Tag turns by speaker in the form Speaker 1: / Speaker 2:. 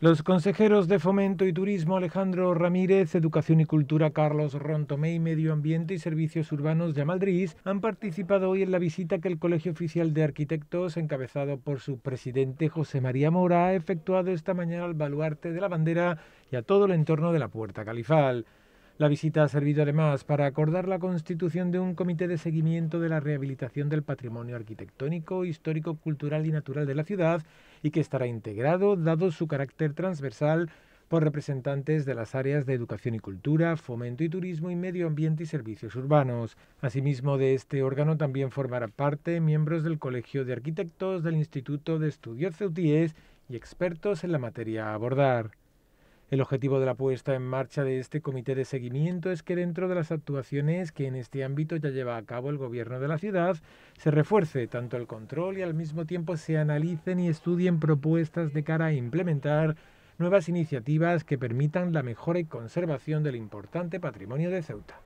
Speaker 1: Los consejeros de Fomento y Turismo Alejandro Ramírez, Educación y Cultura Carlos Rontomey, Medio Ambiente y Servicios Urbanos de Madrid han participado hoy en la visita que el Colegio Oficial de Arquitectos, encabezado por su presidente José María Mora, ha efectuado esta mañana al baluarte de la bandera y a todo el entorno de la Puerta Califal. La visita ha servido además para acordar la constitución de un comité de seguimiento de la rehabilitación del patrimonio arquitectónico, histórico, cultural y natural de la ciudad y que estará integrado, dado su carácter transversal, por representantes de las áreas de educación y cultura, fomento y turismo y medio ambiente y servicios urbanos. Asimismo, de este órgano también formará parte miembros del Colegio de Arquitectos, del Instituto de Estudios Ceutíes y expertos en la materia a abordar. El objetivo de la puesta en marcha de este comité de seguimiento es que dentro de las actuaciones que en este ámbito ya lleva a cabo el gobierno de la ciudad, se refuerce tanto el control y al mismo tiempo se analicen y estudien propuestas de cara a implementar nuevas iniciativas que permitan la mejora y conservación del importante patrimonio de Ceuta.